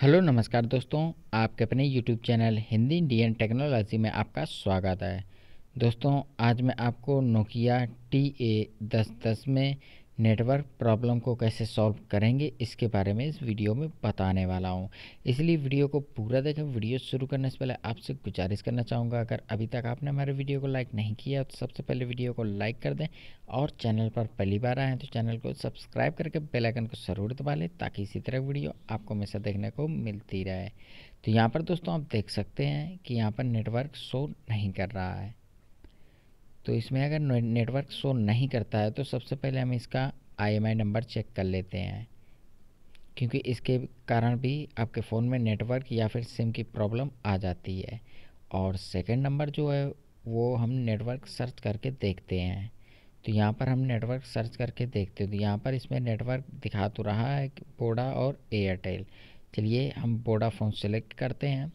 hello नमस्कार दोस्तों आपके अपने YouTube channel Hindi Indian technology में आपका स्वागत है दोस्तों आज मैं आपको नोकिया टी ए दस दस में नेटवर्क प्रॉब्लम को कैसे सॉल्व करेंगे इसके बारे में इस वीडियो में बताने वाला हूँ इसलिए वीडियो को पूरा देखें वीडियो शुरू करने से पहले आपसे गुजारिश करना चाहूँगा अगर अभी तक आपने हमारे वीडियो को लाइक नहीं किया तो सबसे पहले वीडियो को लाइक कर दें और चैनल पर पहली बार आएँ तो चैनल को सब्सक्राइब करके बेलाइकन को ज़रूर दबा लें ताकि इसी तरह वीडियो आपको हमेशा देखने को मिलती रहे तो यहाँ पर दोस्तों आप देख सकते हैं कि यहाँ पर नेटवर्क शो नहीं कर रहा है तो इसमें अगर नेटवर्क शो नहीं करता है तो सबसे पहले हम इसका आईएमआई नंबर चेक कर लेते हैं क्योंकि इसके कारण भी आपके फ़ोन में नेटवर्क या फिर सिम की प्रॉब्लम आ जाती है और सेकंड नंबर जो है वो हम नेटवर्क सर्च करके देखते हैं तो यहाँ पर हम नेटवर्क सर्च करके देखते हैं तो यहाँ पर इसमें नेटवर्क दिखा तो रहा है बोडा और एयरटेल चलिए हम बोडा फ़ोन सेलेक्ट करते हैं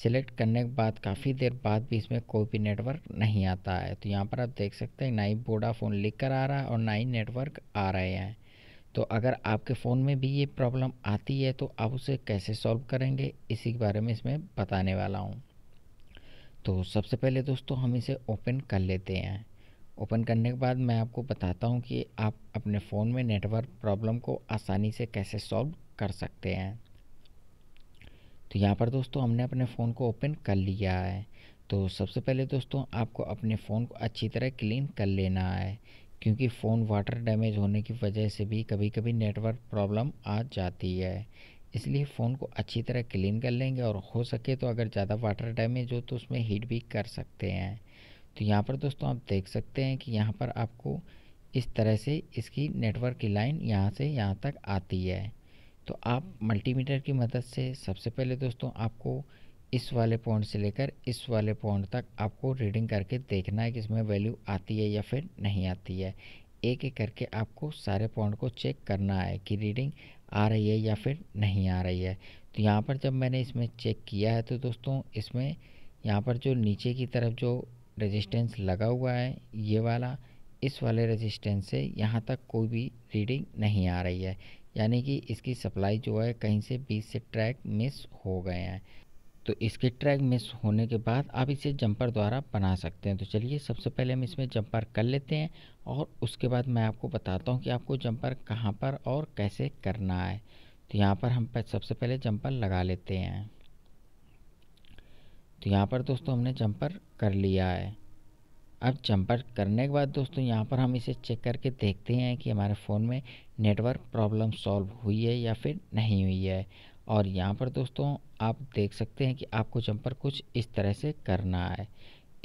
सिलेक्ट करने के बाद काफ़ी देर बाद भी इसमें कोई भी नेटवर्क नहीं आता है तो यहाँ पर आप देख सकते हैं ना ही वोडाफोन लिख कर आ रहा है और ना ही नेटवर्क आ रहे हैं तो अगर आपके फ़ोन में भी ये प्रॉब्लम आती है तो आप उसे कैसे सॉल्व करेंगे इसी के बारे में इसमें बताने वाला हूँ तो सबसे पहले दोस्तों हम इसे ओपन कर लेते हैं ओपन करने के बाद मैं आपको बताता हूँ कि आप अपने फ़ोन में नेटवर्क प्रॉब्लम को आसानी से कैसे सॉल्व कर सकते हैं तो यहाँ पर दोस्तों हमने अपने फ़ोन को ओपन कर लिया है तो सबसे पहले दोस्तों आपको अपने फ़ोन को अच्छी तरह क्लीन कर लेना है क्योंकि फ़ोन वाटर डैमेज होने की वजह से भी कभी कभी नेटवर्क प्रॉब्लम आ जाती है इसलिए फ़ोन को अच्छी तरह क्लीन कर लेंगे और हो सके तो अगर ज़्यादा वाटर डैमेज हो तो उसमें हीट भी कर सकते हैं तो यहाँ पर दोस्तों आप देख सकते हैं कि यहाँ पर आपको इस तरह से इसकी नेटवर्क की लाइन यहाँ से यहाँ तक आती है तो आप मल्टीमीटर की मदद से सबसे पहले दोस्तों आपको इस वाले पॉइंट से लेकर इस वाले पॉइंट तक आपको रीडिंग करके देखना है कि इसमें वैल्यू आती है या फिर नहीं आती है एक एक करके आपको सारे पॉइंट को चेक करना है कि रीडिंग आ रही है या फिर नहीं आ रही है तो यहाँ पर जब मैंने इसमें चेक किया है तो दोस्तों इसमें यहाँ पर जो नीचे की तरफ जो रेजिस्टेंस लगा हुआ है ये वाला इस वाले रेजिस्टेंस से यहाँ तक कोई भी रीडिंग नहीं आ रही है यानी कि इसकी सप्लाई जो है कहीं से बीच से ट्रैक मिस हो गए हैं तो इसके ट्रैक मिस होने के बाद आप इसे जंपर द्वारा बना सकते हैं तो चलिए सबसे पहले हम इसमें जंपर कर लेते हैं और उसके बाद मैं आपको बताता हूँ कि आपको जंपर कहाँ पर और कैसे करना है तो यहाँ पर हम सबसे पहले जंपर लगा लेते हैं तो यहाँ पर दोस्तों हमने जंपर कर लिया है अब जंपर करने के बाद दोस्तों यहाँ पर हम इसे चेक करके देखते हैं कि हमारे फ़ोन में नेटवर्क प्रॉब्लम सॉल्व हुई है या फिर नहीं हुई है और यहाँ पर दोस्तों आप देख सकते हैं कि आपको जंपर कुछ इस तरह से करना है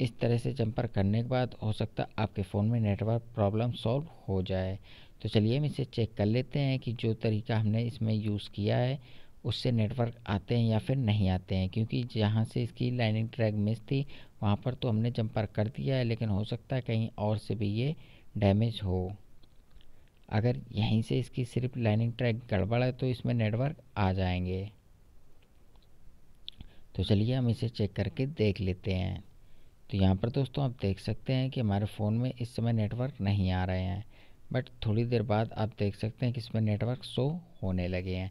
इस तरह से जंपर करने के बाद हो सकता है आपके फ़ोन में नेटवर्क प्रॉब्लम सॉल्व हो जाए तो चलिए हम इसे चेक कर लेते हैं कि जो तरीका हमने इसमें यूज़ किया है उससे नेटवर्क आते हैं या फिर नहीं आते हैं क्योंकि जहाँ से इसकी लाइनिंग ट्रैक मिस थी वहाँ पर तो हमने जंपर कर दिया है लेकिन हो सकता है कहीं और से भी ये डैमेज हो अगर यहीं से इसकी सिर्फ लाइनिंग ट्रैक गड़बड़ है तो इसमें नेटवर्क आ जाएंगे तो चलिए हम इसे चेक करके देख लेते हैं तो यहाँ पर दोस्तों आप देख सकते हैं कि हमारे फ़ोन में इस समय नेटवर्क नहीं आ रहे हैं बट थोड़ी देर बाद आप देख सकते हैं कि इसमें नेटवर्क शो होने लगे हैं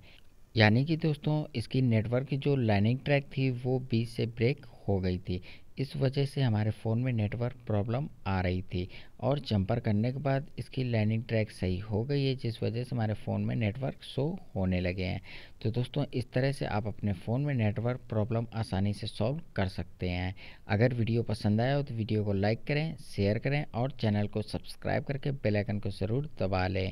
यानी कि दोस्तों इसकी नेटवर्क की जो लाइनिंग ट्रैक थी वो बीच से ब्रेक हो गई थी इस वजह से हमारे फ़ोन में नेटवर्क प्रॉब्लम आ रही थी और जंपर करने के बाद इसकी लाइनिंग ट्रैक सही हो गई है जिस वजह से हमारे फ़ोन में नेटवर्क शो होने लगे हैं तो दोस्तों इस तरह से आप अपने फ़ोन में नेटवर्क प्रॉब्लम आसानी से सॉल्व कर सकते हैं अगर वीडियो पसंद आया हो तो वीडियो को लाइक करें शेयर करें और चैनल को सब्सक्राइब करके बेलाइकन को ज़रूर दबा लें